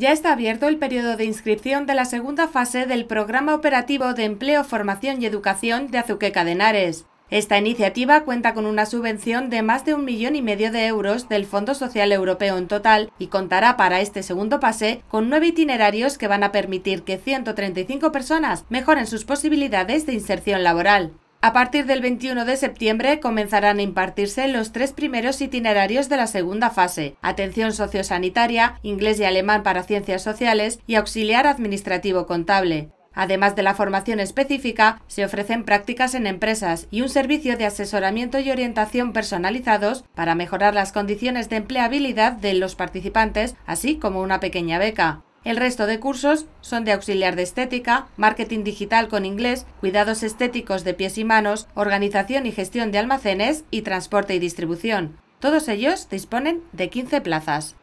ya está abierto el periodo de inscripción de la segunda fase del Programa Operativo de Empleo, Formación y Educación de Azuqueca de Henares. Esta iniciativa cuenta con una subvención de más de un millón y medio de euros del Fondo Social Europeo en total y contará para este segundo pase con nueve itinerarios que van a permitir que 135 personas mejoren sus posibilidades de inserción laboral. A partir del 21 de septiembre comenzarán a impartirse los tres primeros itinerarios de la segunda fase, atención sociosanitaria, inglés y alemán para ciencias sociales y auxiliar administrativo contable. Además de la formación específica, se ofrecen prácticas en empresas y un servicio de asesoramiento y orientación personalizados para mejorar las condiciones de empleabilidad de los participantes, así como una pequeña beca. El resto de cursos son de auxiliar de estética, marketing digital con inglés, cuidados estéticos de pies y manos, organización y gestión de almacenes y transporte y distribución. Todos ellos disponen de 15 plazas.